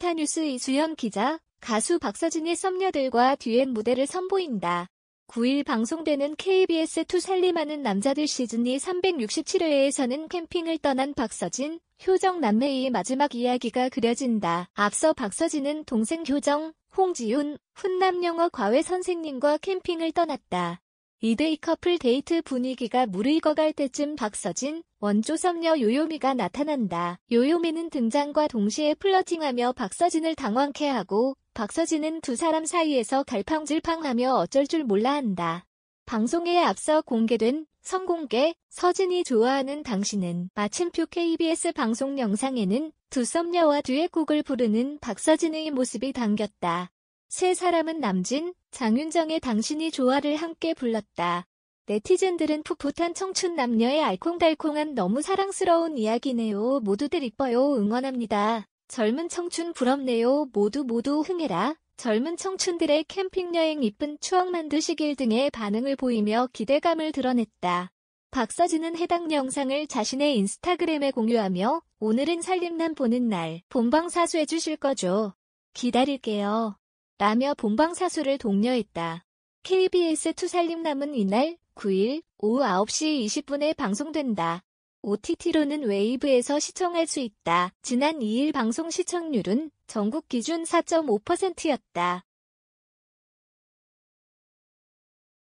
스타뉴스 이수연 기자, 가수 박서진의 썸녀들과 듀엔 무대를 선보인다. 9일 방송되는 KBS2 살림하는 남자들 시즌이 367회에서는 캠핑을 떠난 박서진, 효정 남매의 마지막 이야기가 그려진다. 앞서 박서진은 동생 효정, 홍지윤, 훈남 영어 과외 선생님과 캠핑을 떠났다. 이대이 커플 데이트 분위기가 무르익어갈 때쯤 박서진, 원조섭녀 요요미가 나타난다. 요요미는 등장과 동시에 플러팅하며 박서진을 당황케 하고 박서진은 두 사람 사이에서 갈팡질팡하며 어쩔 줄 몰라 한다. 방송에 앞서 공개된 성공개 서진이 좋아하는 당신은 마침표 KBS 방송 영상에는 두 썸녀와 듀엣곡을 부르는 박서진의 모습이 담겼다. 세 사람은 남진, 장윤정의 당신이 좋아를 함께 불렀다. 네티즌들은 풋풋한 청춘 남녀의 알콩달콩한 너무 사랑스러운 이야기네요. 모두들 이뻐요. 응원합니다. 젊은 청춘 부럽네요. 모두 모두 흥해라. 젊은 청춘들의 캠핑여행 이쁜 추억 만드시길 등의 반응을 보이며 기대감을 드러냈다. 박서진은 해당 영상을 자신의 인스타그램에 공유하며 오늘은 살림남 보는 날 본방 사수해주실 거죠. 기다릴게요. 라며 본방사수를 독려했다. KBS 투살림남은 이날 9일 오후 9시 20분에 방송된다. OTT로는 웨이브에서 시청할 수 있다. 지난 2일 방송 시청률은 전국 기준 4.5%였다.